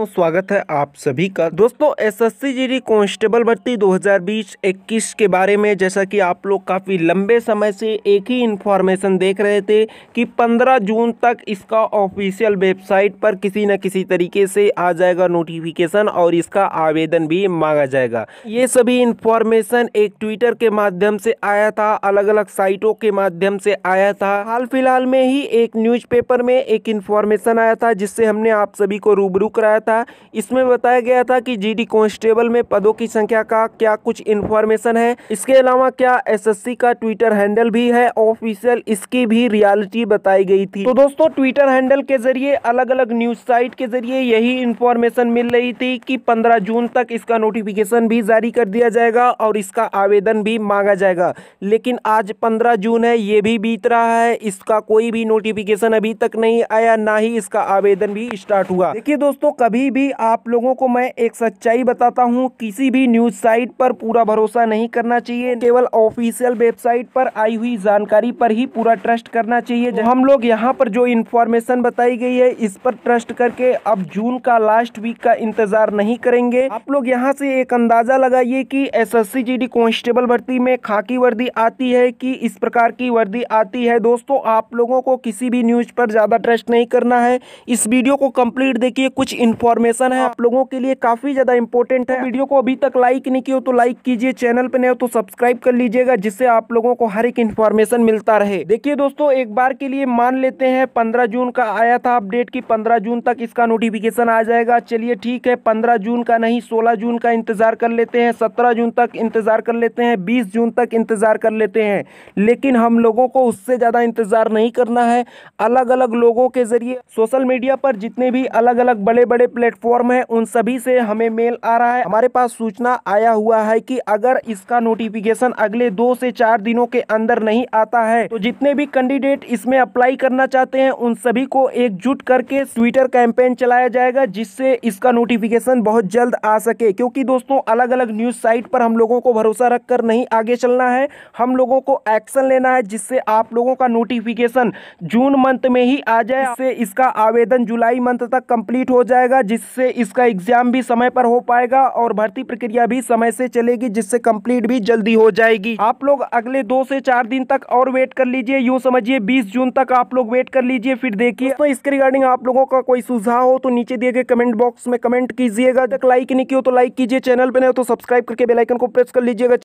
स्वागत है आप सभी का दोस्तों एसएससी जीडी कांस्टेबल भर्ती 2020-21 के बारे में जैसा कि आप लोग काफ़ी लंबे समय से एक ही इन्फॉर्मेशन देख रहे थे कि 15 जून तक इसका ऑफिशियल वेबसाइट पर किसी न किसी तरीके से आ जाएगा नोटिफिकेशन और इसका आवेदन भी मांगा जाएगा ये सभी इन्फॉर्मेशन एक ट्विटर के माध्यम से आया था अलग अलग साइटों के माध्यम से आया था हाल फिलहाल में ही एक न्यूज़ में एक इन्फॉर्मेशन आया था जिससे हमने आप सभी को रूबरू कराया था इसमें बताया गया था कि जीडी कांस्टेबल में पदों की संख्या का क्या कुछ इन्फॉर्मेशन है इसके अलावा क्या एसएससी का ट्विटर हैंडल भी है ऑफिशियल इसकी भी रियलिटी बताई गई थी तो दोस्तों ट्विटर हैंडल के जरिए अलग अलग न्यूज साइट के जरिए यही इन्फॉर्मेशन मिल रही थी कि पंद्रह जून तक इसका नोटिफिकेशन भी जारी कर दिया जाएगा और इसका आवेदन भी मांगा जाएगा लेकिन आज पंद्रह जून है ये भी बीत रहा है इसका कोई भी नोटिफिकेशन अभी तक नहीं आया ना ही इसका आवेदन भी स्टार्ट हुआ देखिए दोस्तों कभी अभी भी आप लोगों को मैं एक सच्चाई बताता हूँ किसी भी न्यूज़ साइट पर पूरा भरोसा नहीं करना चाहिए केवल ऑफिशियल वेबसाइट पर आई हुई जानकारी पर ही पूरा ट्रस्ट करना चाहिए तो हम लोग यहाँ पर जो इन्फॉर्मेशन बताई गई है इस पर ट्रस्ट करके अब जून का लास्ट वीक का इंतजार नहीं करेंगे आप लोग यहाँ से एक अंदाजा लगाइए की एस एस कांस्टेबल भर्ती में खाकी वर्दी आती है की इस प्रकार की वर्दी आती है दोस्तों आप लोगों को किसी भी न्यूज पर ज्यादा ट्रस्ट नहीं करना है इस वीडियो को कम्प्लीट देखिए कुछ इन्फो इन्फॉर्मेशन है आप हाँ। लोगों के लिए काफ़ी ज़्यादा इंपॉर्टेंट है वीडियो को अभी तक लाइक नहीं किया तो लाइक कीजिए चैनल पे नहीं हो तो सब्सक्राइब तो कर लीजिएगा जिससे आप लोगों को हर एक इन्फॉर्मेशन मिलता रहे देखिए दोस्तों एक बार के लिए मान लेते हैं पंद्रह जून का आया था अपडेट की पंद्रह जून तक इसका नोटिफिकेशन आ जाएगा चलिए ठीक है पंद्रह जून का नहीं सोलह जून का इंतजार कर लेते हैं सत्रह जून तक इंतजार कर लेते हैं बीस जून तक इंतजार कर लेते हैं लेकिन हम लोगों को उससे ज़्यादा इंतजार नहीं करना है अलग अलग लोगों के जरिए सोशल मीडिया पर जितने भी अलग अलग बड़े बड़े प्लेटफॉर्म है उन सभी से हमें मेल आ रहा है हमारे पास सूचना आया हुआ है कि अगर इसका नोटिफिकेशन अगले दो से चार दिनों के अंदर नहीं आता है तो जितने भी कैंडिडेट इसमें अप्लाई करना चाहते हैं उन सभी को एकजुट करके ट्विटर कैंपेन चलाया जाएगा जिससे इसका नोटिफिकेशन बहुत जल्द आ सके क्योंकि दोस्तों अलग अलग न्यूज साइट पर हम लोगों को भरोसा रखकर नहीं आगे चलना है हम लोगों को एक्शन लेना है जिससे आप लोगों का नोटिफिकेशन जून मंथ में ही आ जाए इससे इसका आवेदन जुलाई मंथ तक कंप्लीट हो जाएगा जिससे इसका एग्ज़ाम भी समय पर हो पाएगा और भर्ती प्रक्रिया भी समय से चलेगी जिससे कंप्लीट भी जल्दी हो जाएगी आप लोग अगले दो से चार दिन तक और वेट कर लीजिए यूँ समझिए बीस जून तक आप लोग वेट कर लीजिए फिर देखिए तो इसके रिगार्डिंग आप लोगों का कोई सुझाव हो तो नीचे दिए गए कमेंट बॉक्स में कमेंट कीजिएगा लाइक नहीं किया तो लाइक कीजिए चैनल पर नहीं हो तो सब्सक्राइब तो करके बेलाइकन को प्रेस कर लीजिएगा